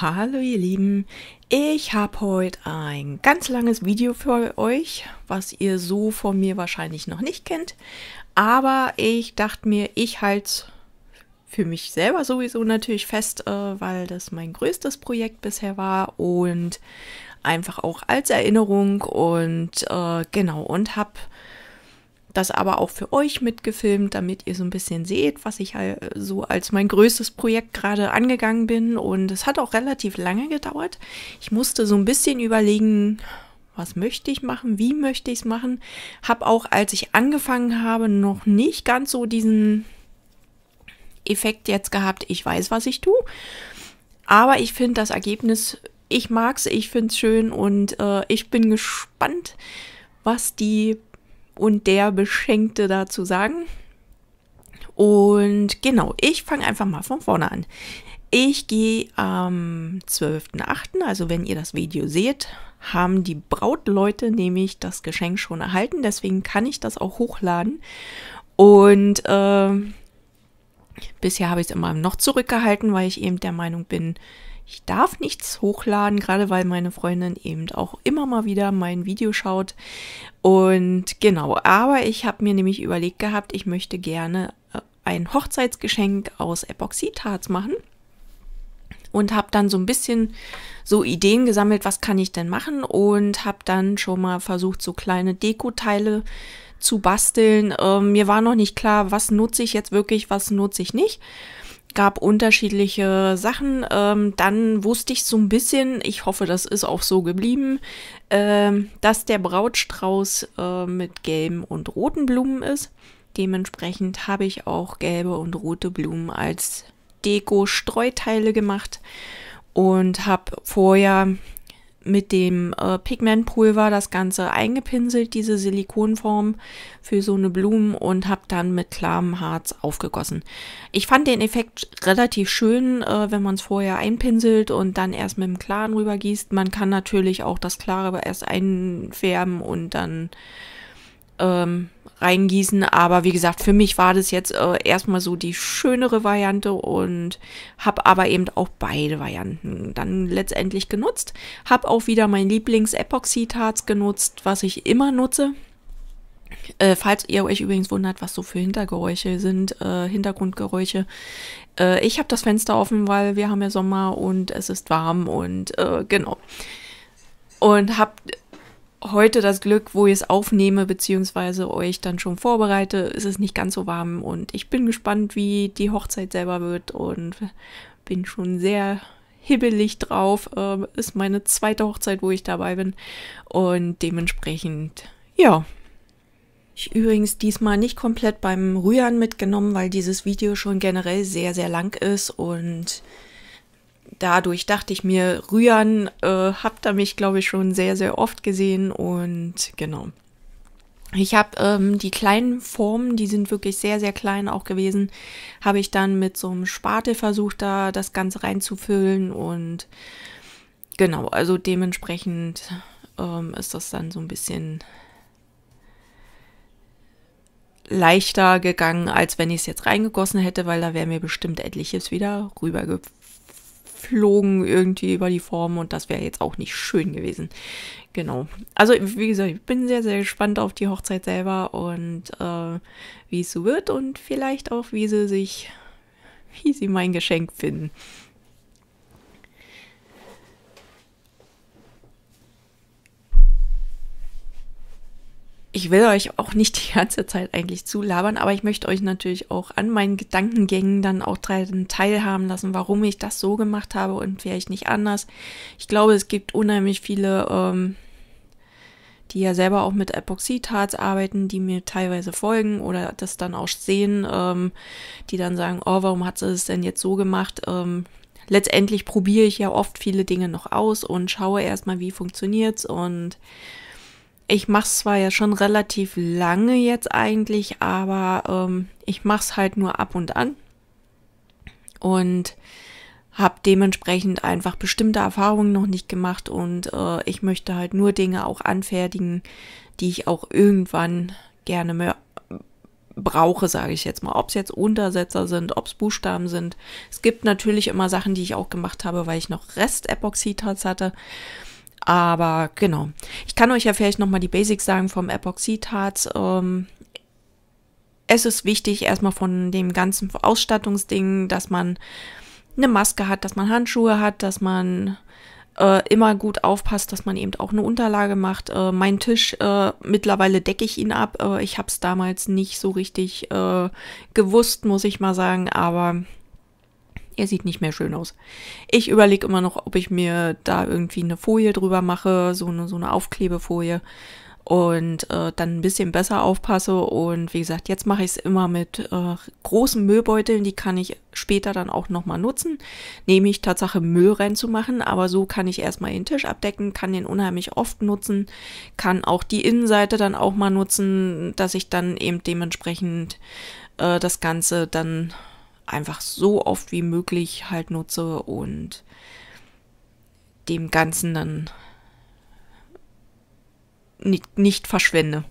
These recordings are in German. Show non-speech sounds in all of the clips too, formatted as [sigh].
Hallo ihr Lieben, ich habe heute ein ganz langes Video für euch, was ihr so von mir wahrscheinlich noch nicht kennt, aber ich dachte mir, ich halte es für mich selber sowieso natürlich fest, äh, weil das mein größtes Projekt bisher war und einfach auch als Erinnerung und äh, genau und habe das aber auch für euch mitgefilmt, damit ihr so ein bisschen seht, was ich halt, äh, so als mein größtes Projekt gerade angegangen bin. Und es hat auch relativ lange gedauert. Ich musste so ein bisschen überlegen, was möchte ich machen, wie möchte ich es machen. Habe auch, als ich angefangen habe, noch nicht ganz so diesen Effekt jetzt gehabt, ich weiß, was ich tue. Aber ich finde das Ergebnis, ich mag es, ich finde es schön und äh, ich bin gespannt, was die und der Beschenkte dazu sagen. Und genau, ich fange einfach mal von vorne an. Ich gehe am 12.8., also wenn ihr das Video seht, haben die Brautleute nämlich das Geschenk schon erhalten. Deswegen kann ich das auch hochladen. Und äh, bisher habe ich es immer noch zurückgehalten, weil ich eben der Meinung bin, ich darf nichts hochladen, gerade weil meine Freundin eben auch immer mal wieder mein Video schaut. Und genau, aber ich habe mir nämlich überlegt gehabt, ich möchte gerne äh, ein Hochzeitsgeschenk aus Epoxidharz machen und habe dann so ein bisschen so Ideen gesammelt, was kann ich denn machen und habe dann schon mal versucht, so kleine Dekoteile zu basteln. Ähm, mir war noch nicht klar, was nutze ich jetzt wirklich, was nutze ich nicht gab unterschiedliche Sachen. Ähm, dann wusste ich so ein bisschen, ich hoffe, das ist auch so geblieben, ähm, dass der Brautstrauß äh, mit gelben und roten Blumen ist. Dementsprechend habe ich auch gelbe und rote Blumen als Deko-Streuteile gemacht und habe vorher mit dem äh, Pigmentpulver das Ganze eingepinselt, diese Silikonform für so eine Blume und habe dann mit klarem Harz aufgegossen. Ich fand den Effekt relativ schön, äh, wenn man es vorher einpinselt und dann erst mit dem Klaren rübergießt. Man kann natürlich auch das Klare erst einfärben und dann ähm, reingießen. Aber wie gesagt, für mich war das jetzt äh, erstmal so die schönere Variante und habe aber eben auch beide Varianten dann letztendlich genutzt. Habe auch wieder mein Lieblings-Epoxidharz genutzt, was ich immer nutze. Äh, falls ihr euch übrigens wundert, was so für Hintergeräusche sind, äh, Hintergrundgeräusche. Äh, ich habe das Fenster offen, weil wir haben ja Sommer und es ist warm und äh, genau. Und habe heute das Glück, wo ich es aufnehme, beziehungsweise euch dann schon vorbereite, ist es nicht ganz so warm und ich bin gespannt, wie die Hochzeit selber wird und bin schon sehr hibbelig drauf. Ähm, ist meine zweite Hochzeit, wo ich dabei bin und dementsprechend, ja. Ich übrigens diesmal nicht komplett beim Rühren mitgenommen, weil dieses Video schon generell sehr, sehr lang ist und dadurch dachte ich mir, rühren äh, habt ihr mich, glaube ich, schon sehr, sehr oft gesehen und genau. Ich habe ähm, die kleinen Formen, die sind wirklich sehr, sehr klein auch gewesen, habe ich dann mit so einem Spatel versucht, da das Ganze reinzufüllen und genau, also dementsprechend ähm, ist das dann so ein bisschen leichter gegangen, als wenn ich es jetzt reingegossen hätte, weil da wäre mir bestimmt etliches wieder rübergefallen geflogen irgendwie über die Form und das wäre jetzt auch nicht schön gewesen. Genau. Also, wie gesagt, ich bin sehr, sehr gespannt auf die Hochzeit selber und äh, wie es so wird und vielleicht auch, wie sie sich, wie sie mein Geschenk finden. ich will euch auch nicht die ganze Zeit eigentlich zulabern, aber ich möchte euch natürlich auch an meinen Gedankengängen dann auch teilhaben lassen, warum ich das so gemacht habe und wäre ich nicht anders. Ich glaube, es gibt unheimlich viele, ähm, die ja selber auch mit Epoxidharz arbeiten, die mir teilweise folgen oder das dann auch sehen, ähm, die dann sagen, oh, warum hat sie es denn jetzt so gemacht? Ähm, letztendlich probiere ich ja oft viele Dinge noch aus und schaue erstmal, wie funktioniert es und ich mach's zwar ja schon relativ lange jetzt eigentlich, aber ähm, ich mach's halt nur ab und an und habe dementsprechend einfach bestimmte Erfahrungen noch nicht gemacht und äh, ich möchte halt nur Dinge auch anfertigen, die ich auch irgendwann gerne mehr brauche, sage ich jetzt mal. Ob es jetzt Untersetzer sind, ob es Buchstaben sind. Es gibt natürlich immer Sachen, die ich auch gemacht habe, weil ich noch Restepoxidharz hatte. Aber genau. Ich kann euch ja vielleicht nochmal die Basics sagen vom Epoxidharz. Ähm, es ist wichtig, erstmal von dem ganzen Ausstattungsding, dass man eine Maske hat, dass man Handschuhe hat, dass man äh, immer gut aufpasst, dass man eben auch eine Unterlage macht. Äh, mein Tisch, äh, mittlerweile decke ich ihn ab. Äh, ich habe es damals nicht so richtig äh, gewusst, muss ich mal sagen, aber er sieht nicht mehr schön aus. Ich überlege immer noch, ob ich mir da irgendwie eine Folie drüber mache, so eine, so eine Aufklebefolie und äh, dann ein bisschen besser aufpasse. Und wie gesagt, jetzt mache ich es immer mit äh, großen Müllbeuteln, die kann ich später dann auch nochmal nutzen. Nehme ich Tatsache Müll reinzumachen, aber so kann ich erstmal den Tisch abdecken, kann den unheimlich oft nutzen, kann auch die Innenseite dann auch mal nutzen, dass ich dann eben dementsprechend äh, das Ganze dann einfach so oft wie möglich halt nutze und dem Ganzen dann nicht, nicht verschwende.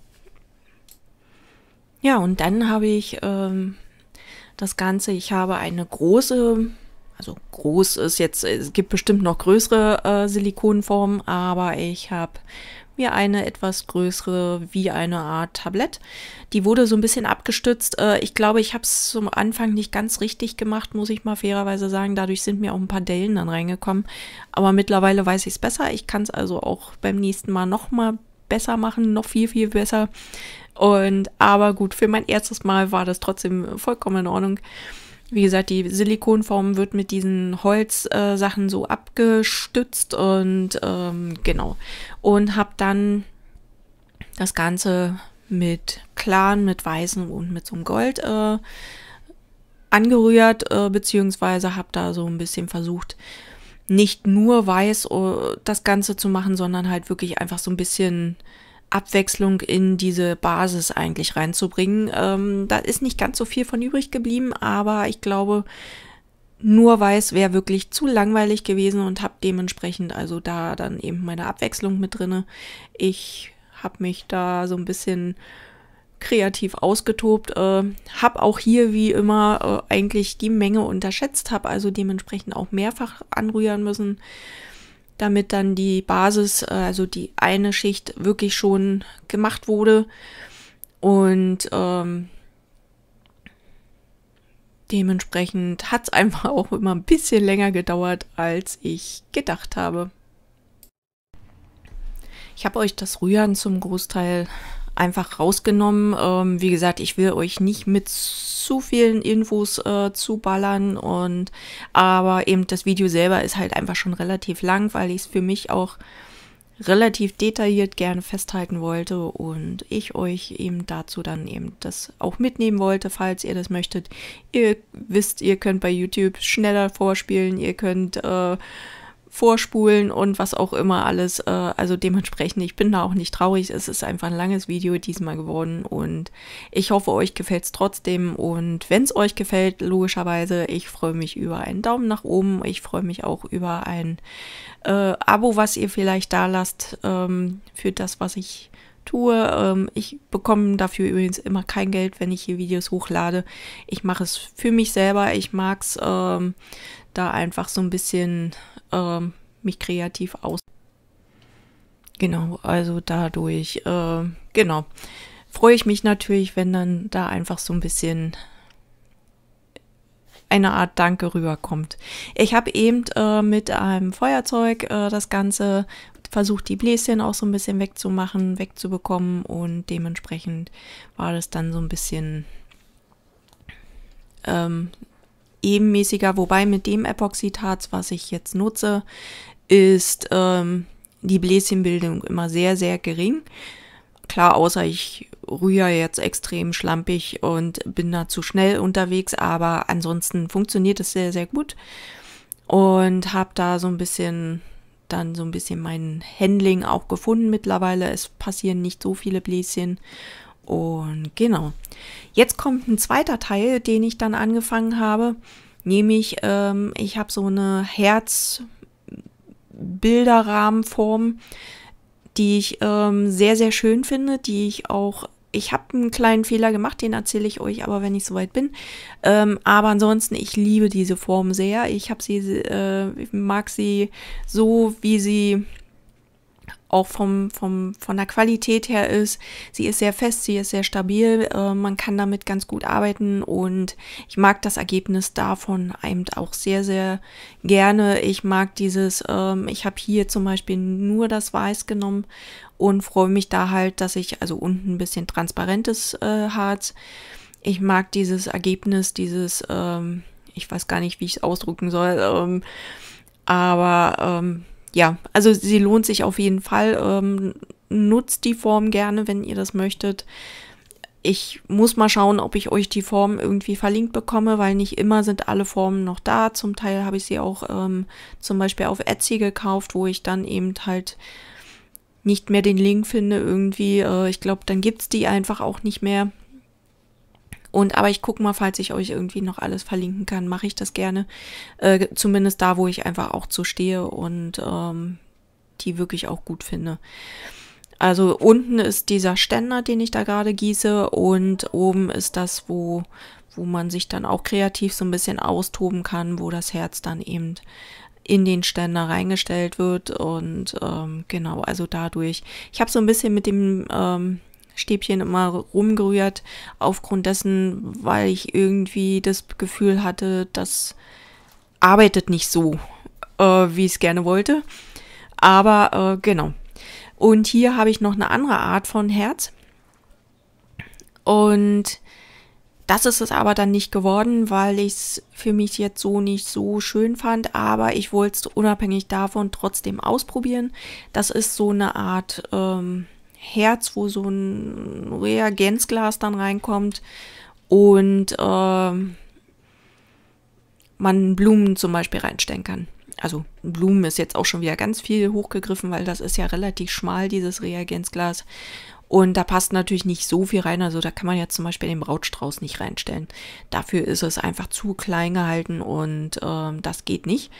Ja, und dann habe ich ähm, das Ganze, ich habe eine große, also groß ist jetzt, es gibt bestimmt noch größere äh, Silikonformen, aber ich habe mir eine etwas größere, wie eine Art Tablett. Die wurde so ein bisschen abgestützt. Äh, ich glaube, ich habe es zum Anfang nicht ganz richtig gemacht, muss ich mal fairerweise sagen. Dadurch sind mir auch ein paar Dellen dann reingekommen. Aber mittlerweile weiß ich es besser. Ich kann es also auch beim nächsten Mal noch mal besser machen, noch viel, viel besser. Und aber gut, für mein erstes Mal war das trotzdem vollkommen in Ordnung. Wie gesagt, die Silikonform wird mit diesen Holzsachen äh, so abgestützt und ähm, genau. Und habe dann das Ganze mit klaren, mit weißen und mit so einem Gold äh, angerührt, äh, beziehungsweise habe da so ein bisschen versucht, nicht nur weiß äh, das Ganze zu machen, sondern halt wirklich einfach so ein bisschen Abwechslung in diese Basis eigentlich reinzubringen. Ähm, da ist nicht ganz so viel von übrig geblieben, aber ich glaube, nur weiß, wäre wirklich zu langweilig gewesen und habe dementsprechend also da dann eben meine Abwechslung mit drinne. Ich habe mich da so ein bisschen kreativ ausgetobt, äh, habe auch hier wie immer äh, eigentlich die Menge unterschätzt, habe also dementsprechend auch mehrfach anrühren müssen damit dann die Basis, äh, also die eine Schicht wirklich schon gemacht wurde. Und ähm, dementsprechend hat es [laughs] einfach auch immer ein bisschen länger gedauert, als ich gedacht habe. Ich habe euch das Rühren zum Großteil einfach rausgenommen. Ähm, wie gesagt, ich will euch nicht mit zu vielen Infos äh, zuballern und aber eben das Video selber ist halt einfach schon relativ lang, weil ich es für mich auch relativ detailliert gerne festhalten wollte und ich euch eben dazu dann eben das auch mitnehmen wollte, falls ihr das möchtet. Ihr wisst, ihr könnt bei YouTube schneller vorspielen, ihr könnt äh, vorspulen und was auch immer alles. Äh, also dementsprechend, ich bin da auch nicht traurig. Es ist einfach ein langes Video diesmal geworden und ich hoffe, euch gefällt es trotzdem. Und wenn es euch gefällt, logischerweise, ich freue mich über einen Daumen nach oben. Ich freue mich auch über ein äh, Abo, was ihr vielleicht da lasst ähm, für das, was ich tue. Ähm, ich bekomme dafür übrigens immer kein Geld, wenn ich hier Videos hochlade. Ich mache es für mich selber. Ich mag es, ähm, da einfach so ein bisschen äh, mich kreativ aus. Genau, also dadurch, äh, genau, freue ich mich natürlich, wenn dann da einfach so ein bisschen eine Art Danke rüberkommt. Ich habe eben äh, mit einem Feuerzeug äh, das Ganze versucht, die Bläschen auch so ein bisschen wegzumachen, wegzubekommen und dementsprechend war das dann so ein bisschen ähm, ebenmäßiger, wobei mit dem Epoxidharz, was ich jetzt nutze, ist ähm, die Bläschenbildung immer sehr, sehr gering. Klar, außer ich rühre jetzt extrem schlampig und bin da zu schnell unterwegs, aber ansonsten funktioniert es sehr, sehr gut und habe da so ein bisschen dann so ein bisschen mein Handling auch gefunden mittlerweile. Es passieren nicht so viele Bläschen und genau, jetzt kommt ein zweiter Teil, den ich dann angefangen habe, nämlich ähm, ich habe so eine Herzbilderrahmenform, die ich ähm, sehr, sehr schön finde, die ich auch ich habe einen kleinen Fehler gemacht, den erzähle ich euch aber, wenn ich soweit bin. Ähm, aber ansonsten, ich liebe diese Form sehr. Ich habe sie, äh, mag sie so, wie sie auch vom, vom, von der Qualität her ist. Sie ist sehr fest, sie ist sehr stabil, äh, man kann damit ganz gut arbeiten und ich mag das Ergebnis davon einem auch sehr, sehr gerne. Ich mag dieses, ähm, ich habe hier zum Beispiel nur das Weiß genommen und freue mich da halt, dass ich also unten ein bisschen transparentes äh, Harz. Ich mag dieses Ergebnis, dieses, ähm, ich weiß gar nicht, wie ich es ausdrücken soll, ähm, aber... Ähm, ja, also sie lohnt sich auf jeden Fall. Ähm, nutzt die Form gerne, wenn ihr das möchtet. Ich muss mal schauen, ob ich euch die Form irgendwie verlinkt bekomme, weil nicht immer sind alle Formen noch da. Zum Teil habe ich sie auch ähm, zum Beispiel auf Etsy gekauft, wo ich dann eben halt nicht mehr den Link finde irgendwie. Äh, ich glaube, dann gibt es die einfach auch nicht mehr. Und aber ich gucke mal, falls ich euch irgendwie noch alles verlinken kann, mache ich das gerne. Äh, zumindest da, wo ich einfach auch zu stehe und ähm, die wirklich auch gut finde. Also unten ist dieser Ständer, den ich da gerade gieße und oben ist das, wo, wo man sich dann auch kreativ so ein bisschen austoben kann, wo das Herz dann eben in den Ständer reingestellt wird und ähm, genau, also dadurch. Ich habe so ein bisschen mit dem ähm, Stäbchen immer rumgerührt, aufgrund dessen, weil ich irgendwie das Gefühl hatte, das arbeitet nicht so, äh, wie ich es gerne wollte. Aber äh, genau. Und hier habe ich noch eine andere Art von Herz. Und das ist es aber dann nicht geworden, weil ich es für mich jetzt so nicht so schön fand, aber ich wollte es unabhängig davon trotzdem ausprobieren. Das ist so eine Art ähm, Herz, wo so ein Reagenzglas dann reinkommt und äh, man Blumen zum Beispiel reinstellen kann. Also Blumen ist jetzt auch schon wieder ganz viel hochgegriffen, weil das ist ja relativ schmal, dieses Reagenzglas. Und da passt natürlich nicht so viel rein. Also da kann man jetzt zum Beispiel den Brautstrauß nicht reinstellen. Dafür ist es einfach zu klein gehalten und äh, das geht nicht.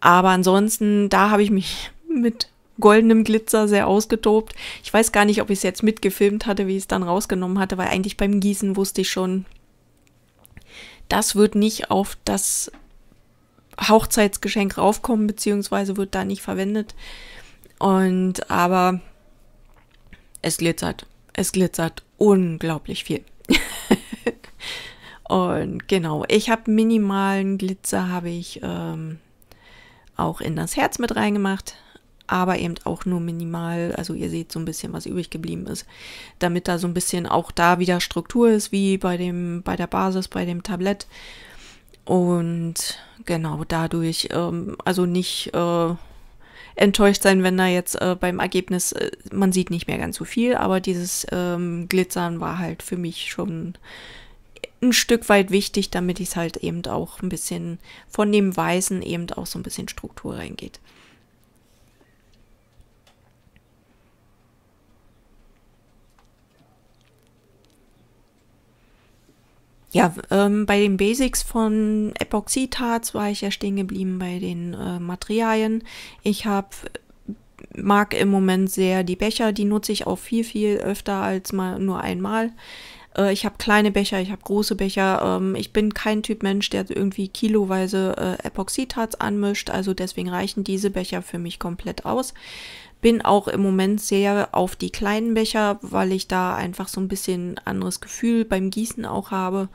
Aber ansonsten, da habe ich mich [laughs] mit goldenem Glitzer sehr ausgetobt. Ich weiß gar nicht, ob ich es jetzt mitgefilmt hatte, wie ich es dann rausgenommen hatte, weil eigentlich beim Gießen wusste ich schon, das wird nicht auf das Hochzeitsgeschenk raufkommen, beziehungsweise wird da nicht verwendet. Und aber es glitzert. Es glitzert unglaublich viel. [laughs] Und genau, ich habe minimalen Glitzer, habe ich ähm, auch in das Herz mit reingemacht aber eben auch nur minimal. Also ihr seht so ein bisschen, was übrig geblieben ist, damit da so ein bisschen auch da wieder Struktur ist, wie bei, dem, bei der Basis, bei dem Tablett. Und genau dadurch, ähm, also nicht äh, enttäuscht sein, wenn da jetzt äh, beim Ergebnis, äh, man sieht nicht mehr ganz so viel, aber dieses ähm, Glitzern war halt für mich schon ein Stück weit wichtig, damit ich es halt eben auch ein bisschen von dem Weißen eben auch so ein bisschen Struktur reingeht. Ja, ähm, bei den Basics von Epoxidharz war ich ja stehen geblieben bei den äh, Materialien. Ich habe mag im Moment sehr die Becher, die nutze ich auch viel, viel öfter als mal nur einmal. Äh, ich habe kleine Becher, ich habe große Becher. Ähm, ich bin kein Typ Mensch, der irgendwie kiloweise äh, Epoxidharz anmischt. Also deswegen reichen diese Becher für mich komplett aus bin auch im Moment sehr auf die kleinen Becher, weil ich da einfach so ein bisschen anderes Gefühl beim Gießen auch habe.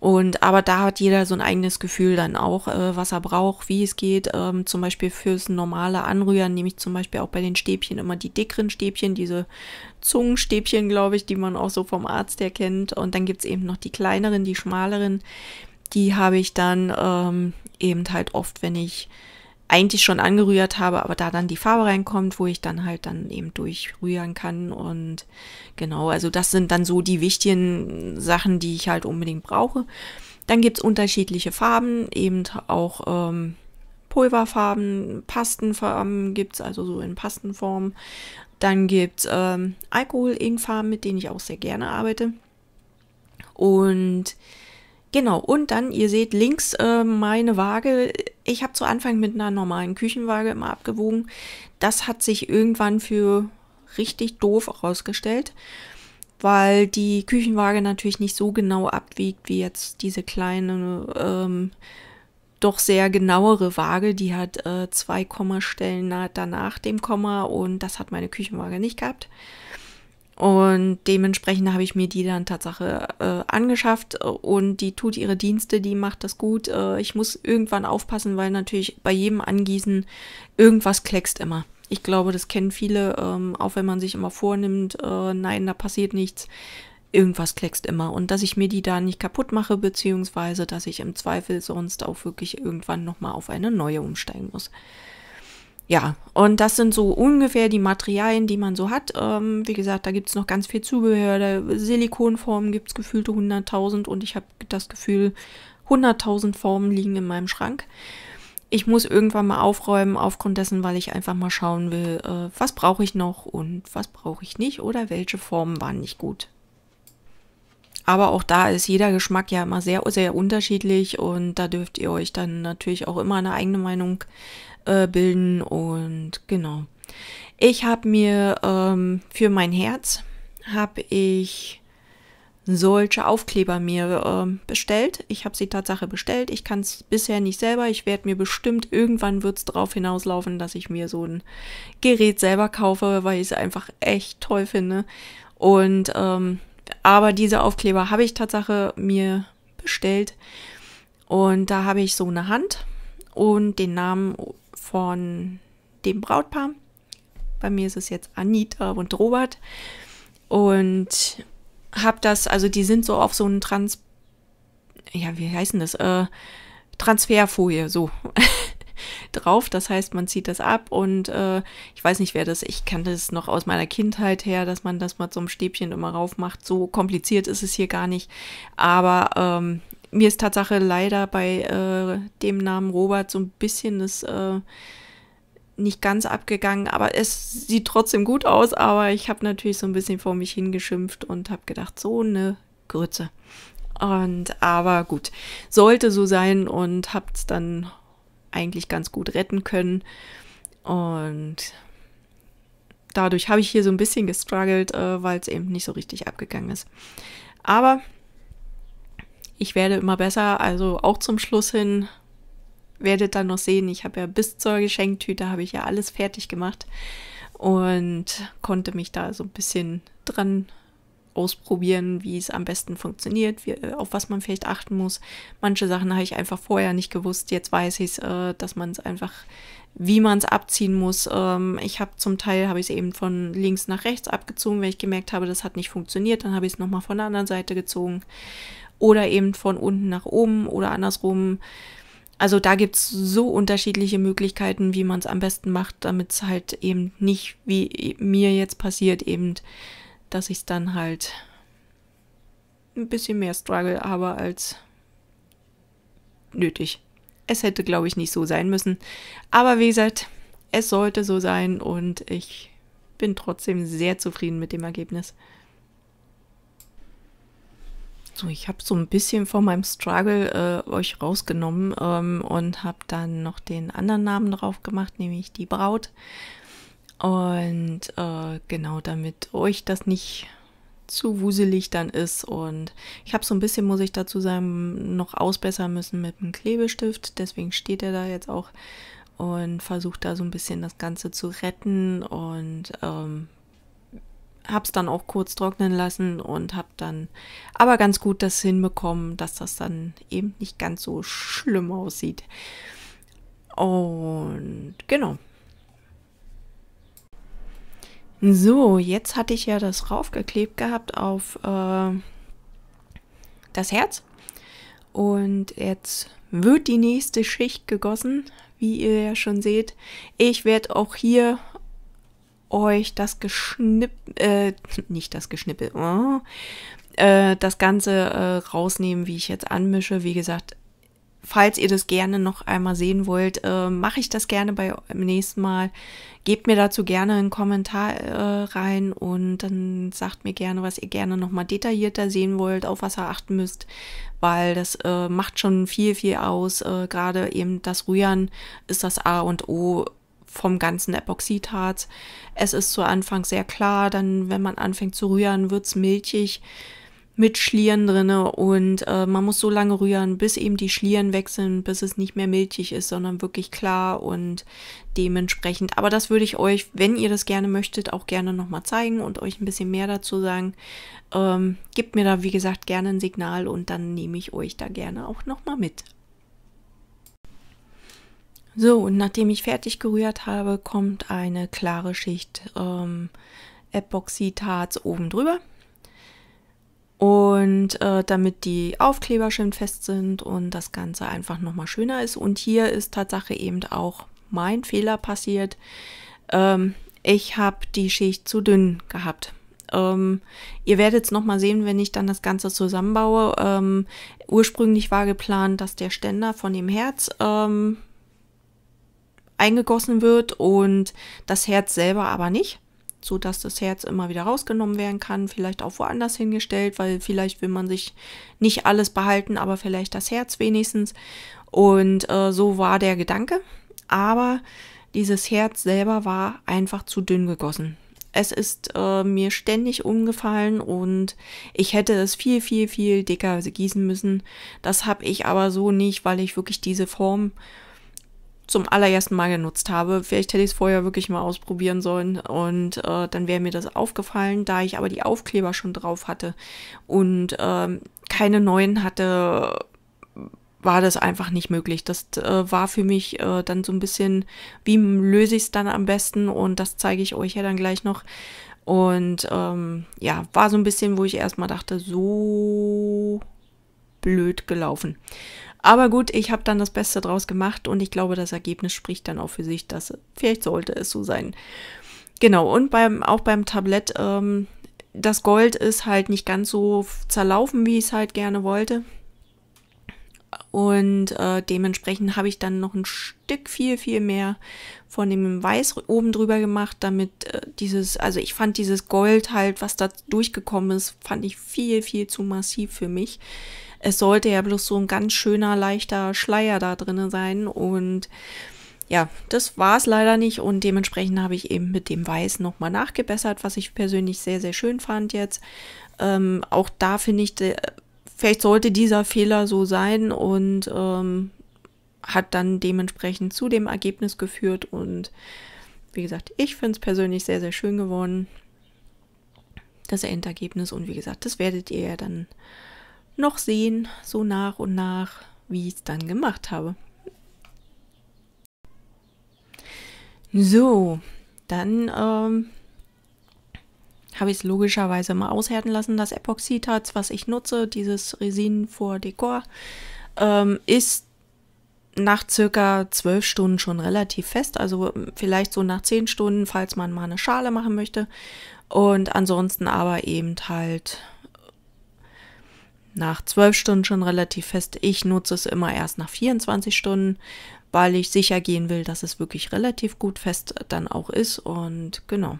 Und aber da hat jeder so ein eigenes Gefühl dann auch, äh, was er braucht, wie es geht. Ähm, zum Beispiel fürs normale Anrühren nehme ich zum Beispiel auch bei den Stäbchen immer die dickeren Stäbchen, diese Zungenstäbchen, glaube ich, die man auch so vom Arzt her kennt. Und dann gibt es eben noch die kleineren, die schmaleren. Die habe ich dann ähm, eben halt oft, wenn ich eigentlich schon angerührt habe, aber da dann die Farbe reinkommt, wo ich dann halt dann eben durchrühren kann und genau, also das sind dann so die wichtigen Sachen, die ich halt unbedingt brauche. Dann gibt's unterschiedliche Farben, eben auch ähm, Pulverfarben, Pastenfarben gibt's also so in Pastenform. Dann gibt's ähm, alkohol farben mit denen ich auch sehr gerne arbeite. Und Genau, und dann, ihr seht links äh, meine Waage ich habe zu Anfang mit einer normalen Küchenwaage immer abgewogen. Das hat sich irgendwann für richtig doof herausgestellt, weil die Küchenwaage natürlich nicht so genau abwiegt wie jetzt diese kleine, ähm, doch sehr genauere Waage. Die hat äh, zwei Kommastellen danach dem Komma und das hat meine Küchenwaage nicht gehabt. Und dementsprechend habe ich mir die dann Tatsache äh, angeschafft äh, und die tut ihre Dienste, die macht das gut. Äh, ich muss irgendwann aufpassen, weil natürlich bei jedem Angießen irgendwas kleckst immer. Ich glaube, das kennen viele, ähm, auch wenn man sich immer vornimmt, äh, nein, da passiert nichts. Irgendwas kleckst immer. Und dass ich mir die da nicht kaputt mache, beziehungsweise dass ich im Zweifel sonst auch wirklich irgendwann nochmal auf eine neue umsteigen muss. Ja, und das sind so ungefähr die Materialien, die man so hat. Ähm, wie gesagt, da gibt es noch ganz viel Zubehör. Silikonformen gibt es gefühlte 100.000 und ich habe das Gefühl, 100.000 Formen liegen in meinem Schrank. Ich muss irgendwann mal aufräumen, aufgrund dessen, weil ich einfach mal schauen will, äh, was brauche ich noch und was brauche ich nicht oder welche Formen waren nicht gut. Aber auch da ist jeder Geschmack ja immer sehr, sehr unterschiedlich und da dürft ihr euch dann natürlich auch immer eine eigene Meinung äh, bilden und genau. Ich habe mir ähm, für mein Herz habe ich solche Aufkleber mir äh, bestellt. Ich habe sie Tatsache bestellt. Ich kann es bisher nicht selber. Ich werde mir bestimmt irgendwann wird es darauf hinauslaufen, dass ich mir so ein Gerät selber kaufe, weil ich es einfach echt toll finde. Und ähm, aber diese Aufkleber habe ich Tatsache mir bestellt. Und da habe ich so eine Hand und den Namen von dem Brautpaar. Bei mir ist es jetzt Anita und Robert. Und habe das, also die sind so auf so einem Trans... Ja, wie heißen das? Äh, Transferfolie, so. [laughs] drauf. Das heißt, man zieht das ab und äh, ich weiß nicht, wer das, ich kannte es noch aus meiner Kindheit her, dass man das mal so ein Stäbchen immer rauf macht. So kompliziert ist es hier gar nicht. Aber ähm, mir ist Tatsache leider bei äh, dem Namen Robert so ein bisschen das äh, nicht ganz abgegangen, aber es sieht trotzdem gut aus. Aber ich habe natürlich so ein bisschen vor mich hingeschimpft und habe gedacht, so eine Grütze. Und aber gut, sollte so sein und es dann eigentlich ganz gut retten können. Und dadurch habe ich hier so ein bisschen gestruggelt, äh, weil es eben nicht so richtig abgegangen ist. Aber ich werde immer besser, also auch zum Schluss hin werdet dann noch sehen, ich habe ja bis zur Geschenktüte habe ich ja alles fertig gemacht und konnte mich da so ein bisschen dran ausprobieren, wie es am besten funktioniert, wie, äh, auf was man vielleicht achten muss. Manche Sachen habe ich einfach vorher nicht gewusst, jetzt weiß ich es, äh, dass man es einfach, wie man es abziehen muss. Ähm, ich habe zum Teil, habe ich es eben von links nach rechts abgezogen, weil ich gemerkt habe, das hat nicht funktioniert, dann habe ich es nochmal von der anderen Seite gezogen oder eben von unten nach oben oder andersrum. Also da gibt es so unterschiedliche Möglichkeiten, wie man es am besten macht, damit es halt eben nicht, wie mir jetzt passiert, eben dass ich es dann halt ein bisschen mehr struggle habe als nötig. Es hätte, glaube ich, nicht so sein müssen. Aber wie gesagt, es sollte so sein und ich bin trotzdem sehr zufrieden mit dem Ergebnis. So, ich habe so ein bisschen von meinem Struggle äh, euch rausgenommen ähm, und habe dann noch den anderen Namen drauf gemacht, nämlich die Braut. Und äh, genau damit euch das nicht zu wuselig dann ist. Und ich habe so ein bisschen, muss ich dazu sagen, noch ausbessern müssen mit dem Klebestift. Deswegen steht er da jetzt auch und versucht da so ein bisschen das Ganze zu retten. Und ähm, habe es dann auch kurz trocknen lassen und habe dann aber ganz gut das hinbekommen, dass das dann eben nicht ganz so schlimm aussieht. Und genau, so, jetzt hatte ich ja das raufgeklebt gehabt auf äh, das Herz. Und jetzt wird die nächste Schicht gegossen, wie ihr ja schon seht. Ich werde auch hier euch das Geschnippel, äh, nicht das Geschnippel, oh, äh, das Ganze äh, rausnehmen, wie ich jetzt anmische. Wie gesagt, falls ihr das gerne noch einmal sehen wollt, äh, mache ich das gerne beim nächsten Mal. Gebt mir dazu gerne einen Kommentar äh, rein und dann sagt mir gerne, was ihr gerne nochmal detaillierter sehen wollt, auf was ihr achten müsst, weil das äh, macht schon viel, viel aus. Äh, gerade eben das Rühren ist das A und O vom ganzen Epoxidharz. Es ist zu Anfang sehr klar, dann wenn man anfängt zu rühren, wird es milchig mit Schlieren drinne und äh, man muss so lange rühren, bis eben die Schlieren wechseln, bis es nicht mehr milchig ist, sondern wirklich klar und dementsprechend. Aber das würde ich euch, wenn ihr das gerne möchtet, auch gerne nochmal zeigen und euch ein bisschen mehr dazu sagen. Ähm, gebt mir da, wie gesagt, gerne ein Signal und dann nehme ich euch da gerne auch nochmal mit. So, und nachdem ich fertig gerührt habe, kommt eine klare Schicht ähm, Epoxidharz oben drüber und äh, damit die Aufkleber schön fest sind und das Ganze einfach nochmal schöner ist. Und hier ist Tatsache eben auch mein Fehler passiert. Ähm, ich habe die Schicht zu dünn gehabt. Ähm, ihr werdet es nochmal sehen, wenn ich dann das Ganze zusammenbaue. Ähm, ursprünglich war geplant, dass der Ständer von dem Herz ähm, eingegossen wird und das Herz selber aber nicht dass das Herz immer wieder rausgenommen werden kann, vielleicht auch woanders hingestellt, weil vielleicht will man sich nicht alles behalten, aber vielleicht das Herz wenigstens. Und äh, so war der Gedanke. Aber dieses Herz selber war einfach zu dünn gegossen. Es ist äh, mir ständig umgefallen und ich hätte es viel, viel, viel dicker gießen müssen. Das habe ich aber so nicht, weil ich wirklich diese Form zum allerersten Mal genutzt habe. Vielleicht hätte ich es vorher wirklich mal ausprobieren sollen und äh, dann wäre mir das aufgefallen, da ich aber die Aufkleber schon drauf hatte und ähm, keine neuen hatte, war das einfach nicht möglich. Das äh, war für mich äh, dann so ein bisschen, wie löse ich es dann am besten und das zeige ich euch ja dann gleich noch. Und ähm, ja, war so ein bisschen, wo ich erstmal dachte, so blöd gelaufen. Aber gut, ich habe dann das Beste draus gemacht und ich glaube, das Ergebnis spricht dann auch für sich, dass vielleicht sollte es so sein. Genau, und beim, auch beim Tablett, ähm, das Gold ist halt nicht ganz so zerlaufen, wie ich es halt gerne wollte. Und äh, dementsprechend habe ich dann noch ein Stück viel, viel mehr von dem Weiß oben drüber gemacht, damit äh, dieses, also ich fand dieses Gold halt, was da durchgekommen ist, fand ich viel, viel zu massiv für mich. Es sollte ja bloß so ein ganz schöner, leichter Schleier da drin sein. Und ja, das war es leider nicht. Und dementsprechend habe ich eben mit dem Weiß nochmal nachgebessert, was ich persönlich sehr, sehr schön fand jetzt. Ähm, auch da finde ich, vielleicht sollte dieser Fehler so sein und ähm, hat dann dementsprechend zu dem Ergebnis geführt. Und wie gesagt, ich finde es persönlich sehr, sehr schön geworden das Endergebnis. Und wie gesagt, das werdet ihr ja dann noch sehen, so nach und nach, wie ich es dann gemacht habe. So, dann ähm, habe ich es logischerweise mal aushärten lassen. Das Epoxidharz, was ich nutze, dieses Resin vor Dekor, ähm, ist nach circa zwölf Stunden schon relativ fest, also ähm, vielleicht so nach zehn Stunden, falls man mal eine Schale machen möchte. Und ansonsten aber eben halt nach 12 Stunden schon relativ fest. Ich nutze es immer erst nach 24 Stunden, weil ich sicher gehen will, dass es wirklich relativ gut fest dann auch ist. Und genau.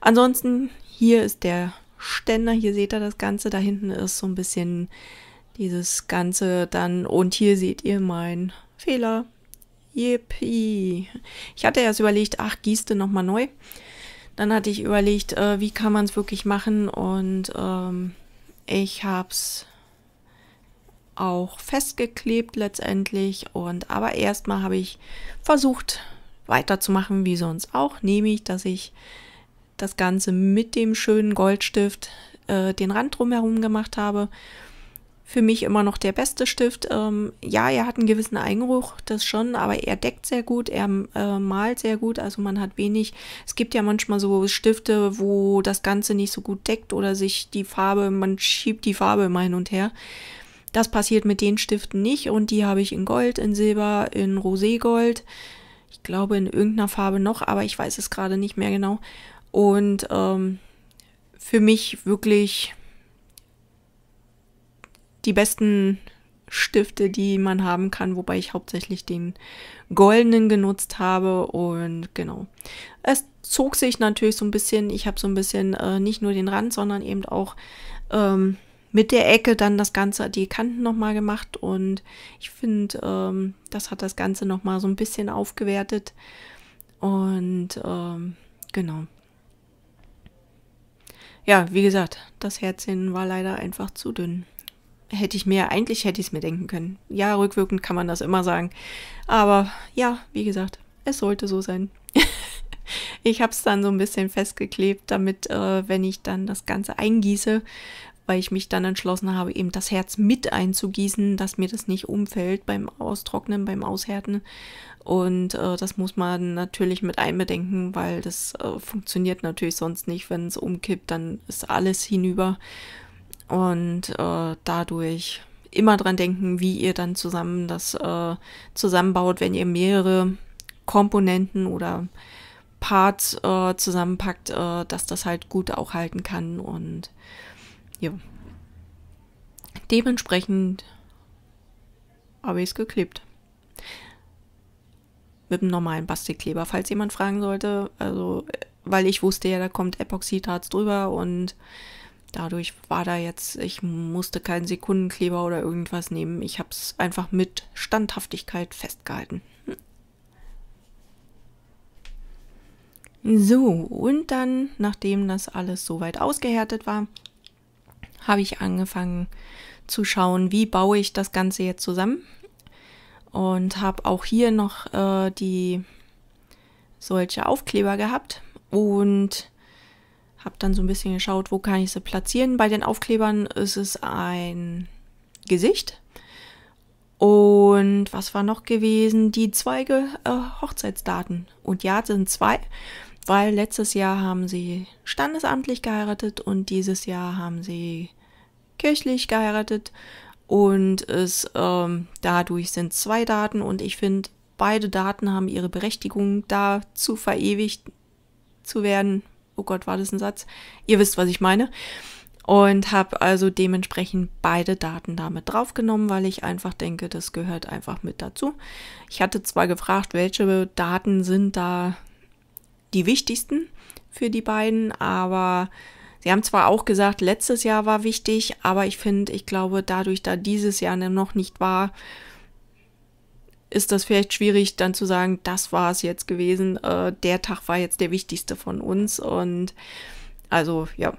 Ansonsten hier ist der Ständer. Hier seht ihr das Ganze. Da hinten ist so ein bisschen dieses Ganze dann. Und hier seht ihr meinen Fehler. Yippie. Ich hatte erst überlegt, ach, gieße nochmal neu. Dann hatte ich überlegt, äh, wie kann man es wirklich machen und ähm, ich habe es auch festgeklebt letztendlich. Und aber erstmal habe ich versucht weiterzumachen wie sonst auch, nämlich dass ich das Ganze mit dem schönen Goldstift äh, den Rand drumherum gemacht habe. Für mich immer noch der beste Stift. Ähm, ja, er hat einen gewissen Eingeruch, das schon, aber er deckt sehr gut, er äh, malt sehr gut, also man hat wenig. Es gibt ja manchmal so Stifte, wo das Ganze nicht so gut deckt oder sich die Farbe, man schiebt die Farbe immer hin und her. Das passiert mit den Stiften nicht und die habe ich in Gold, in Silber, in Roségold. Ich glaube in irgendeiner Farbe noch, aber ich weiß es gerade nicht mehr genau. Und ähm, für mich wirklich die besten Stifte, die man haben kann, wobei ich hauptsächlich den goldenen genutzt habe und genau. Es zog sich natürlich so ein bisschen, ich habe so ein bisschen äh, nicht nur den Rand, sondern eben auch ähm, mit der Ecke dann das Ganze, die Kanten nochmal gemacht und ich finde, ähm, das hat das Ganze nochmal so ein bisschen aufgewertet und ähm, genau. Ja, wie gesagt, das Herzchen war leider einfach zu dünn. Hätte ich mir, eigentlich hätte ich es mir denken können. Ja, rückwirkend kann man das immer sagen. Aber ja, wie gesagt, es sollte so sein. [laughs] ich habe es dann so ein bisschen festgeklebt, damit, äh, wenn ich dann das Ganze eingieße, weil ich mich dann entschlossen habe, eben das Herz mit einzugießen, dass mir das nicht umfällt beim Austrocknen, beim Aushärten. Und äh, das muss man natürlich mit einbedenken, weil das äh, funktioniert natürlich sonst nicht. Wenn es umkippt, dann ist alles hinüber. Und äh, dadurch immer dran denken, wie ihr dann zusammen das äh, zusammenbaut, wenn ihr mehrere Komponenten oder Parts äh, zusammenpackt, äh, dass das halt gut auch halten kann und ja. Dementsprechend habe ich es geklebt. Mit einem normalen Bastikkleber, falls jemand fragen sollte. Also, weil ich wusste ja, da kommt Epoxidharz drüber und dadurch war da jetzt, ich musste keinen Sekundenkleber oder irgendwas nehmen. Ich habe es einfach mit Standhaftigkeit festgehalten. So, und dann, nachdem das alles soweit ausgehärtet war, habe ich angefangen zu schauen, wie baue ich das Ganze jetzt zusammen. Und habe auch hier noch äh, die solche Aufkleber gehabt und habe dann so ein bisschen geschaut, wo kann ich sie platzieren. Bei den Aufklebern ist es ein Gesicht. Und was war noch gewesen? Die zwei äh, Hochzeitsdaten. Und ja, sind zwei, weil letztes Jahr haben sie standesamtlich geheiratet und dieses Jahr haben sie kirchlich geheiratet und es ähm, dadurch sind zwei Daten und ich finde, beide Daten haben ihre Berechtigung, da zu verewigt zu werden. Oh Gott, war das ein Satz? Ihr wisst, was ich meine. Und habe also dementsprechend beide Daten damit draufgenommen, weil ich einfach denke, das gehört einfach mit dazu. Ich hatte zwar gefragt, welche Daten sind da die wichtigsten für die beiden, aber Sie haben zwar auch gesagt, letztes Jahr war wichtig, aber ich finde, ich glaube, dadurch, da dieses Jahr ne, noch nicht war, ist das vielleicht schwierig, dann zu sagen, das war es jetzt gewesen, äh, der Tag war jetzt der wichtigste von uns und also ja.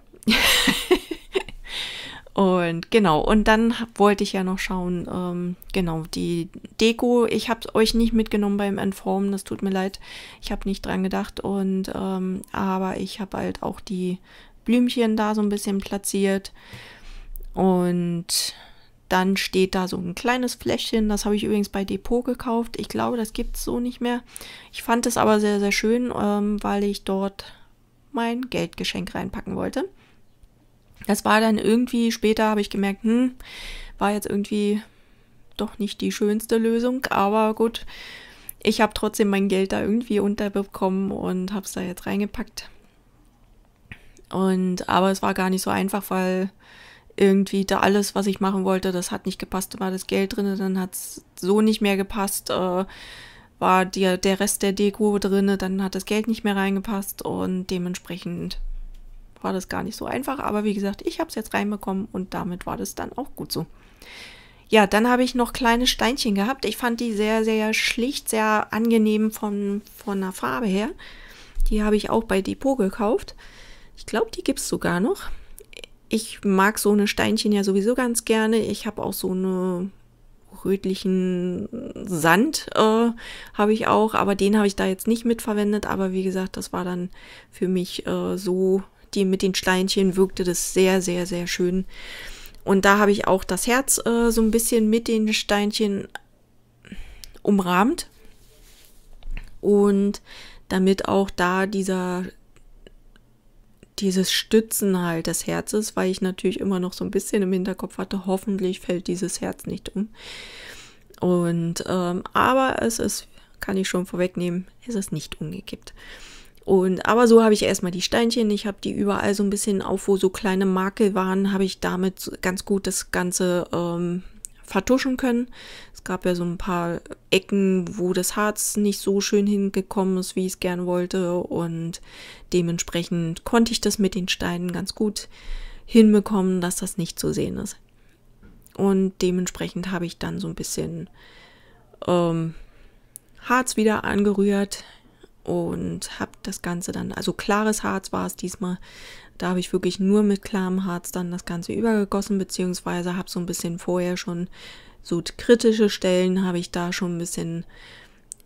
[laughs] Und genau, und dann wollte ich ja noch schauen, ähm, genau, die Deko, ich habe es euch nicht mitgenommen beim Entformen, das tut mir leid, ich habe nicht dran gedacht und, ähm, aber ich habe halt auch die Blümchen da so ein bisschen platziert. Und dann steht da so ein kleines Fläschchen. Das habe ich übrigens bei Depot gekauft. Ich glaube, das gibt es so nicht mehr. Ich fand es aber sehr, sehr schön, ähm, weil ich dort mein Geldgeschenk reinpacken wollte. Das war dann irgendwie, später habe ich gemerkt, hm, war jetzt irgendwie doch nicht die schönste Lösung, aber gut, ich habe trotzdem mein Geld da irgendwie unterbekommen und habe es da jetzt reingepackt. Und aber es war gar nicht so einfach, weil irgendwie da alles, was ich machen wollte, das hat nicht gepasst. Da war das Geld drin, dann hat es so nicht mehr gepasst. Äh, war die, der Rest der Deko drin, dann hat das Geld nicht mehr reingepasst und dementsprechend war das gar nicht so einfach. Aber wie gesagt, ich habe es jetzt reinbekommen und damit war das dann auch gut so. Ja, dann habe ich noch kleine Steinchen gehabt. Ich fand die sehr, sehr schlicht, sehr angenehm von, von der Farbe her. Die habe ich auch bei Depot gekauft. Ich glaube, die gibt es sogar noch. Ich mag so eine Steinchen ja sowieso ganz gerne. Ich habe auch so eine rötlichen Sand äh, habe ich auch, aber den habe ich da jetzt nicht mitverwendet. Aber wie gesagt, das war dann für mich äh, so, die mit den Steinchen wirkte das sehr, sehr, sehr schön. Und da habe ich auch das Herz äh, so ein bisschen mit den Steinchen umrahmt. Und damit auch da dieser dieses Stützen halt des Herzes, weil ich natürlich immer noch so ein bisschen im Hinterkopf hatte, hoffentlich fällt dieses Herz nicht um. Und ähm, aber es ist, kann ich schon vorwegnehmen, es ist nicht umgekippt. Und aber so habe ich erstmal die Steinchen, ich habe die überall so ein bisschen auf, wo so kleine Makel waren, habe ich damit ganz gut das ganze ähm, vertuschen können. Es gab ja so ein paar Ecken, wo das Harz nicht so schön hingekommen ist, wie ich es gern wollte. Und dementsprechend konnte ich das mit den Steinen ganz gut hinbekommen, dass das nicht zu sehen ist. Und dementsprechend habe ich dann so ein bisschen ähm, Harz wieder angerührt und habe das Ganze dann, also klares Harz war es diesmal, da habe ich wirklich nur mit klarem Harz dann das Ganze übergegossen, beziehungsweise habe so ein bisschen vorher schon so kritische Stellen habe ich da schon ein bisschen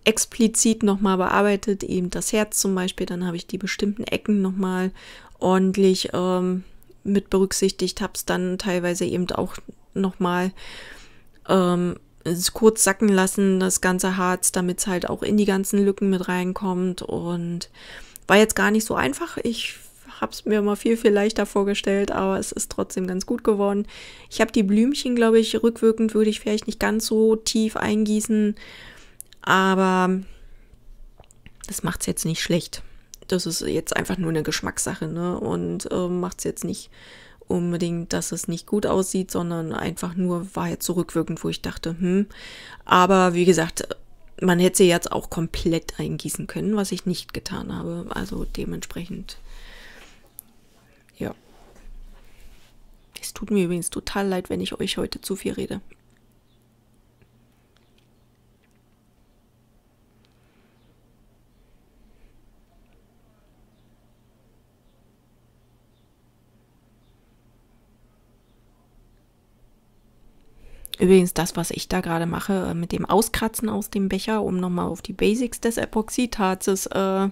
explizit nochmal bearbeitet, eben das Herz zum Beispiel, dann habe ich die bestimmten Ecken nochmal ordentlich ähm, mit berücksichtigt, habe es dann teilweise eben auch nochmal ähm, kurz sacken lassen, das ganze Harz, damit es halt auch in die ganzen Lücken mit reinkommt und war jetzt gar nicht so einfach. Ich habe es mir immer viel, viel leichter vorgestellt, aber es ist trotzdem ganz gut geworden. Ich habe die Blümchen, glaube ich, rückwirkend würde ich vielleicht nicht ganz so tief eingießen, aber das macht es jetzt nicht schlecht. Das ist jetzt einfach nur eine Geschmackssache ne? und äh, macht es jetzt nicht unbedingt, dass es nicht gut aussieht, sondern einfach nur war jetzt so rückwirkend, wo ich dachte, hm. Aber wie gesagt, man hätte sie jetzt auch komplett eingießen können, was ich nicht getan habe. Also dementsprechend Es tut mir übrigens total leid, wenn ich euch heute zu viel rede. Übrigens das, was ich da gerade mache, äh, mit dem Auskratzen aus dem Becher, um nochmal auf die Basics des Epoxidharzes äh,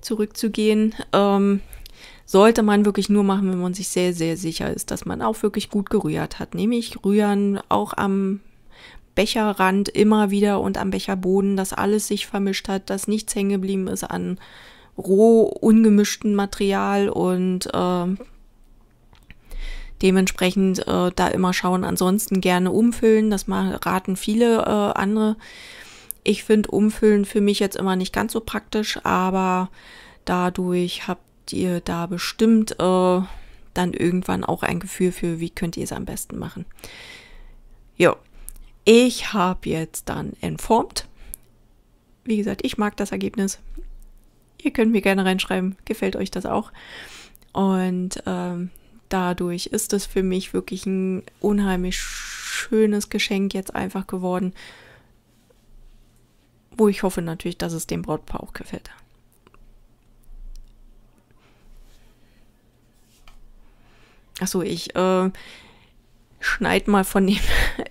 zurückzugehen, ähm, sollte man wirklich nur machen, wenn man sich sehr, sehr sicher ist, dass man auch wirklich gut gerührt hat. Nämlich rühren auch am Becherrand immer wieder und am Becherboden, dass alles sich vermischt hat, dass nichts hängen geblieben ist an roh ungemischten Material und äh, dementsprechend äh, da immer schauen. Ansonsten gerne umfüllen, das mal raten viele äh, andere. Ich finde Umfüllen für mich jetzt immer nicht ganz so praktisch, aber dadurch habe ihr da bestimmt äh, dann irgendwann auch ein Gefühl für, wie könnt ihr es am besten machen. Jo, ich habe jetzt dann informt. Wie gesagt, ich mag das Ergebnis. Ihr könnt mir gerne reinschreiben, gefällt euch das auch. Und ähm, dadurch ist es für mich wirklich ein unheimlich schönes Geschenk jetzt einfach geworden, wo ich hoffe natürlich, dass es dem Brautpaar auch gefällt. Achso, ich äh, schneide mal von dem.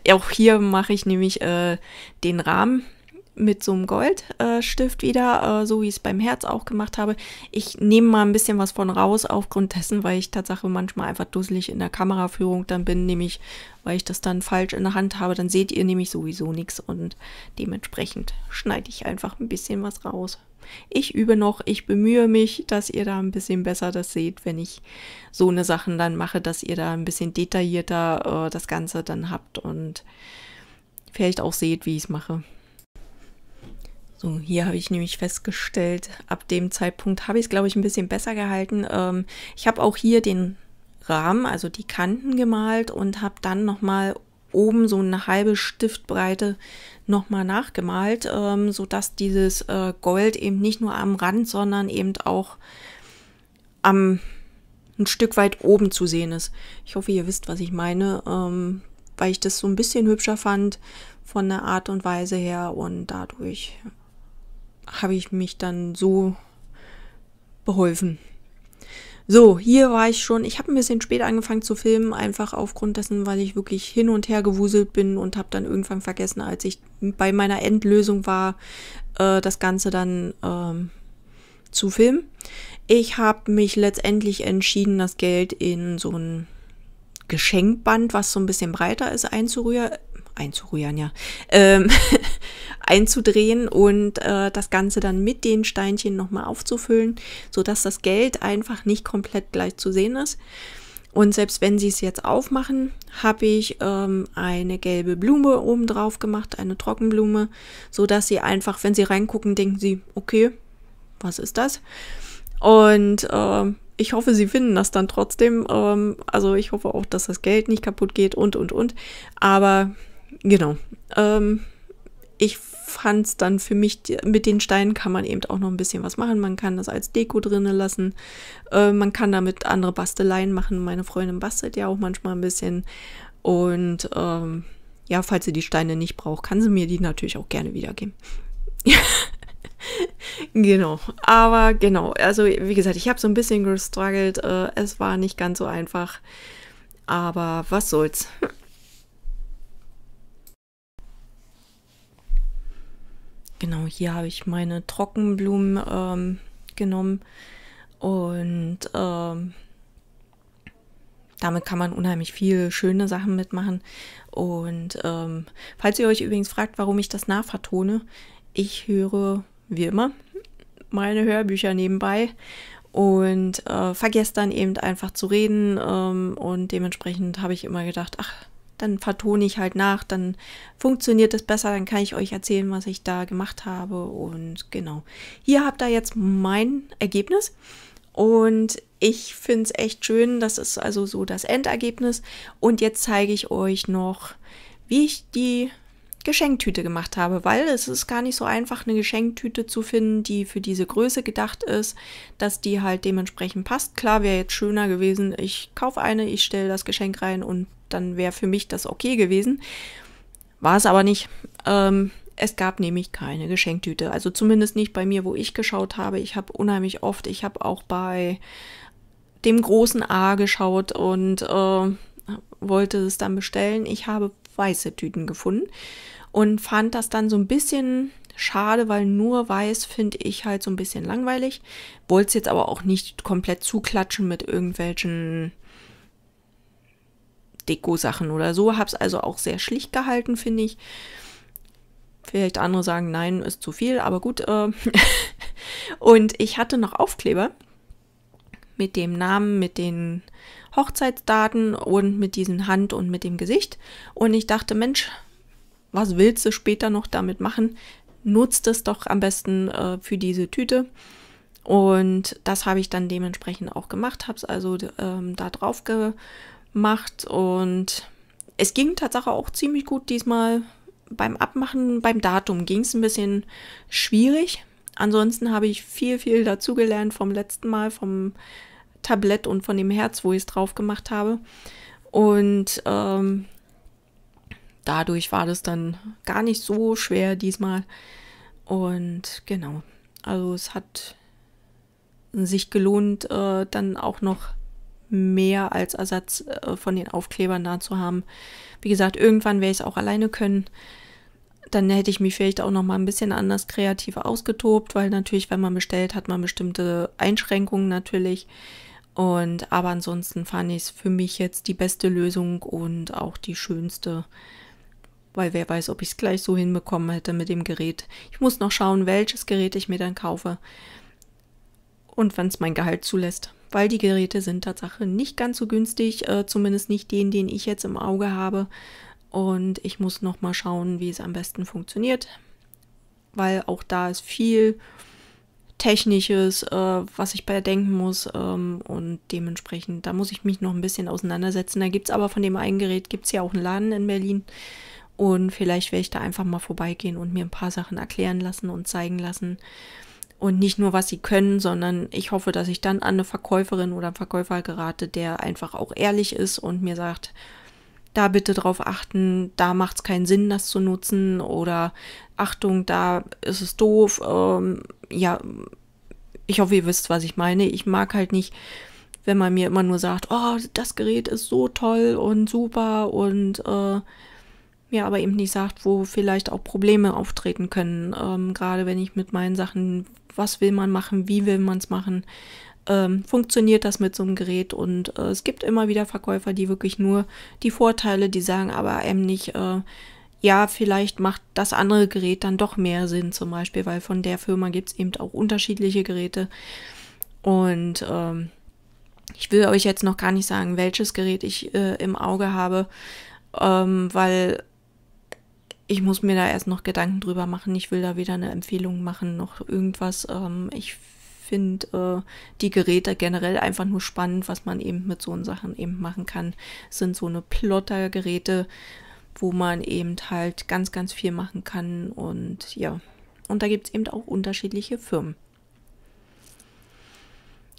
[laughs] auch hier mache ich nämlich äh, den Rahmen mit so einem Goldstift äh, wieder, äh, so wie ich es beim Herz auch gemacht habe. Ich nehme mal ein bisschen was von raus, aufgrund dessen, weil ich tatsächlich manchmal einfach dusselig in der Kameraführung dann bin, nämlich weil ich das dann falsch in der Hand habe, dann seht ihr nämlich sowieso nichts und dementsprechend schneide ich einfach ein bisschen was raus. Ich übe noch, ich bemühe mich, dass ihr da ein bisschen besser das seht, wenn ich so eine Sachen dann mache, dass ihr da ein bisschen detaillierter äh, das Ganze dann habt und vielleicht auch seht, wie ich es mache. So, hier habe ich nämlich festgestellt, ab dem Zeitpunkt habe ich es, glaube ich, ein bisschen besser gehalten. Ähm, ich habe auch hier den Rahmen, also die Kanten gemalt und habe dann nochmal oben so eine halbe Stiftbreite nochmal nachgemalt, ähm, sodass dieses äh, Gold eben nicht nur am Rand, sondern eben auch am ein Stück weit oben zu sehen ist. Ich hoffe, ihr wisst, was ich meine, ähm, weil ich das so ein bisschen hübscher fand von der Art und Weise her und dadurch habe ich mich dann so beholfen. So, hier war ich schon, ich habe ein bisschen spät angefangen zu filmen, einfach aufgrund dessen, weil ich wirklich hin und her gewuselt bin und habe dann irgendwann vergessen, als ich bei meiner Endlösung war, äh, das Ganze dann ähm, zu filmen. Ich habe mich letztendlich entschieden, das Geld in so ein Geschenkband, was so ein bisschen breiter ist, einzurühren, einzurühren, ja, ähm, [laughs] einzudrehen und äh, das Ganze dann mit den Steinchen nochmal aufzufüllen, sodass das Geld einfach nicht komplett gleich zu sehen ist. Und selbst wenn sie es jetzt aufmachen, habe ich ähm, eine gelbe Blume oben drauf gemacht, eine Trockenblume, sodass sie einfach, wenn sie reingucken, denken sie, okay, was ist das? Und äh, ich hoffe, sie finden das dann trotzdem. Ähm, also ich hoffe auch, dass das Geld nicht kaputt geht und, und, und. Aber genau. Ähm, ich fand es dann für mich, mit den Steinen kann man eben auch noch ein bisschen was machen. Man kann das als Deko drinnen lassen. Äh, man kann damit andere Basteleien machen. Meine Freundin bastelt ja auch manchmal ein bisschen. Und ähm, ja, falls sie die Steine nicht braucht, kann sie mir die natürlich auch gerne wiedergeben. [laughs] genau, aber genau, also wie gesagt, ich habe so ein bisschen gestruggelt. Äh, es war nicht ganz so einfach. Aber was soll's. genau hier habe ich meine Trockenblumen ähm, genommen und ähm, damit kann man unheimlich viele schöne Sachen mitmachen. Und ähm, falls ihr euch übrigens fragt, warum ich das nah vertone, ich höre wie immer meine Hörbücher nebenbei und äh, vergesse dann eben einfach zu reden. Ähm, und dementsprechend habe ich immer gedacht, ach, dann vertone ich halt nach, dann funktioniert es besser, dann kann ich euch erzählen, was ich da gemacht habe und genau. Hier habt ihr jetzt mein Ergebnis und ich finde es echt schön, das ist also so das Endergebnis und jetzt zeige ich euch noch, wie ich die Geschenktüte gemacht habe, weil es ist gar nicht so einfach, eine Geschenktüte zu finden, die für diese Größe gedacht ist, dass die halt dementsprechend passt. Klar wäre jetzt schöner gewesen, ich kaufe eine, ich stelle das Geschenk rein und dann wäre für mich das okay gewesen. War es aber nicht. Ähm, es gab nämlich keine Geschenktüte. Also zumindest nicht bei mir, wo ich geschaut habe. Ich habe unheimlich oft, ich habe auch bei dem großen A geschaut und äh, wollte es dann bestellen. Ich habe weiße Tüten gefunden und fand das dann so ein bisschen schade, weil nur weiß finde ich halt so ein bisschen langweilig. Wollte es jetzt aber auch nicht komplett zuklatschen mit irgendwelchen Deko-Sachen oder so. Habe es also auch sehr schlicht gehalten, finde ich. Vielleicht andere sagen, nein, ist zu viel, aber gut. Äh [laughs] und ich hatte noch Aufkleber mit dem Namen, mit den Hochzeitsdaten und mit diesen Hand und mit dem Gesicht. Und ich dachte, Mensch, was willst du später noch damit machen? Nutzt es doch am besten äh, für diese Tüte. Und das habe ich dann dementsprechend auch gemacht, habe es also ähm, da drauf ge macht. Und es ging tatsächlich auch ziemlich gut diesmal. Beim Abmachen, beim Datum ging es ein bisschen schwierig. Ansonsten habe ich viel, viel dazugelernt vom letzten Mal, vom Tablett und von dem Herz, wo ich es drauf gemacht habe. Und ähm, dadurch war das dann gar nicht so schwer diesmal. Und genau, also es hat sich gelohnt, äh, dann auch noch mehr als Ersatz äh, von den Aufklebern da zu haben. Wie gesagt, irgendwann wäre ich es auch alleine können. Dann hätte ich mich vielleicht auch noch mal ein bisschen anders kreativ ausgetobt, weil natürlich, wenn man bestellt, hat man bestimmte Einschränkungen natürlich. Und aber ansonsten fand ich es für mich jetzt die beste Lösung und auch die schönste weil wer weiß, ob ich es gleich so hinbekommen hätte mit dem Gerät. Ich muss noch schauen, welches Gerät ich mir dann kaufe und wann es mein Gehalt zulässt weil die Geräte sind tatsächlich nicht ganz so günstig, äh, zumindest nicht den, den ich jetzt im Auge habe. Und ich muss noch mal schauen, wie es am besten funktioniert, weil auch da ist viel Technisches, äh, was ich bei denken muss ähm, und dementsprechend, da muss ich mich noch ein bisschen auseinandersetzen. Da gibt es aber von dem einen Gerät, gibt es ja auch einen Laden in Berlin und vielleicht werde ich da einfach mal vorbeigehen und mir ein paar Sachen erklären lassen und zeigen lassen und nicht nur, was sie können, sondern ich hoffe, dass ich dann an eine Verkäuferin oder einen Verkäufer gerate, der einfach auch ehrlich ist und mir sagt, da bitte drauf achten, da macht es keinen Sinn, das zu nutzen oder Achtung, da ist es doof. Ähm, ja, ich hoffe, ihr wisst, was ich meine. Ich mag halt nicht, wenn man mir immer nur sagt, oh, das Gerät ist so toll und super und äh, mir aber eben nicht sagt, wo vielleicht auch Probleme auftreten können. Ähm, gerade wenn ich mit meinen Sachen was will man machen, wie will man es machen, ähm, funktioniert das mit so einem Gerät und äh, es gibt immer wieder Verkäufer, die wirklich nur die Vorteile, die sagen aber eben nicht, äh, ja, vielleicht macht das andere Gerät dann doch mehr Sinn zum Beispiel, weil von der Firma gibt es eben auch unterschiedliche Geräte und ähm, ich will euch jetzt noch gar nicht sagen, welches Gerät ich äh, im Auge habe, ähm, weil ich muss mir da erst noch Gedanken drüber machen. Ich will da weder eine Empfehlung machen noch irgendwas. Ähm, ich finde äh, die Geräte generell einfach nur spannend, was man eben mit so Sachen eben machen kann. Das sind so eine Plottergeräte, wo man eben halt ganz, ganz viel machen kann. Und ja, und da gibt es eben auch unterschiedliche Firmen.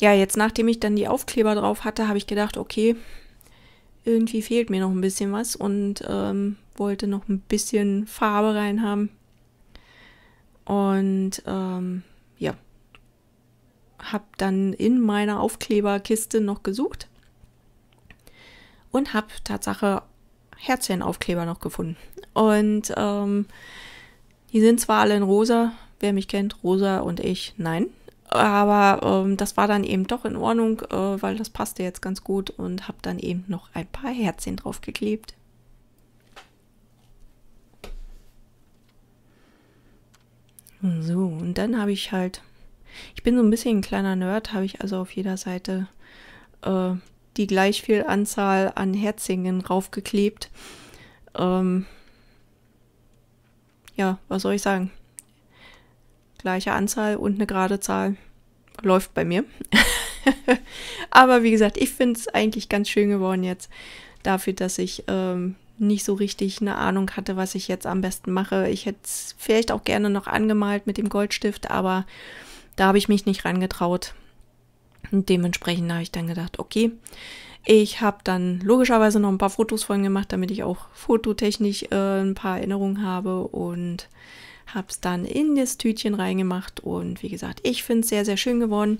Ja, jetzt nachdem ich dann die Aufkleber drauf hatte, habe ich gedacht, okay, irgendwie fehlt mir noch ein bisschen was und ähm, wollte noch ein bisschen Farbe rein haben. Und ähm, ja, habe dann in meiner Aufkleberkiste noch gesucht und habe Tatsache Herzchenaufkleber noch gefunden. Und ähm, die sind zwar alle in rosa, wer mich kennt, rosa und ich, nein. Aber ähm, das war dann eben doch in Ordnung, äh, weil das passte jetzt ganz gut und habe dann eben noch ein paar Herzchen draufgeklebt. So, und dann habe ich halt, ich bin so ein bisschen ein kleiner Nerd, habe ich also auf jeder Seite äh, die gleich viel Anzahl an Herzingen raufgeklebt. Ähm, ja, was soll ich sagen? Gleiche Anzahl und eine gerade Zahl läuft bei mir. [laughs] Aber wie gesagt, ich finde es eigentlich ganz schön geworden jetzt dafür, dass ich ähm, nicht so richtig eine Ahnung hatte, was ich jetzt am besten mache. Ich hätte es vielleicht auch gerne noch angemalt mit dem Goldstift, aber da habe ich mich nicht rangetraut. Und dementsprechend habe ich dann gedacht, okay, ich habe dann logischerweise noch ein paar Fotos von gemacht, damit ich auch fototechnisch äh, ein paar Erinnerungen habe und habe es dann in das Tütchen reingemacht. Und wie gesagt, ich finde es sehr, sehr schön geworden.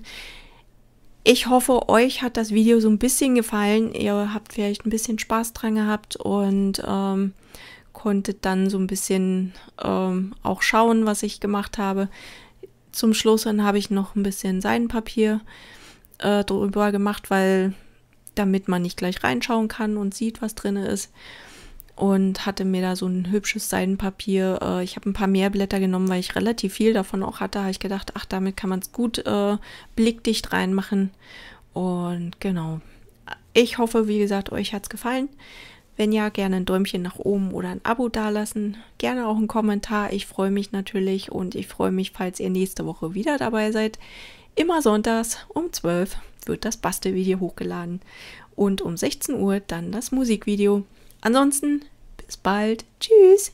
Ich hoffe, euch hat das Video so ein bisschen gefallen. Ihr habt vielleicht ein bisschen Spaß dran gehabt und ähm, konntet dann so ein bisschen ähm, auch schauen, was ich gemacht habe. Zum Schluss dann habe ich noch ein bisschen Seidenpapier äh, drüber gemacht, weil damit man nicht gleich reinschauen kann und sieht, was drin ist und hatte mir da so ein hübsches Seidenpapier. Äh, ich habe ein paar mehr Blätter genommen, weil ich relativ viel davon auch hatte. Habe ich gedacht, ach, damit kann man es gut äh, blickdicht reinmachen. Und genau. Ich hoffe, wie gesagt, euch hat es gefallen. Wenn ja, gerne ein Däumchen nach oben oder ein Abo dalassen. Gerne auch einen Kommentar. Ich freue mich natürlich und ich freue mich, falls ihr nächste Woche wieder dabei seid. Immer sonntags um 12 Uhr wird das Bastelvideo hochgeladen und um 16 Uhr dann das Musikvideo. Ansonsten bis bald. Tschüss.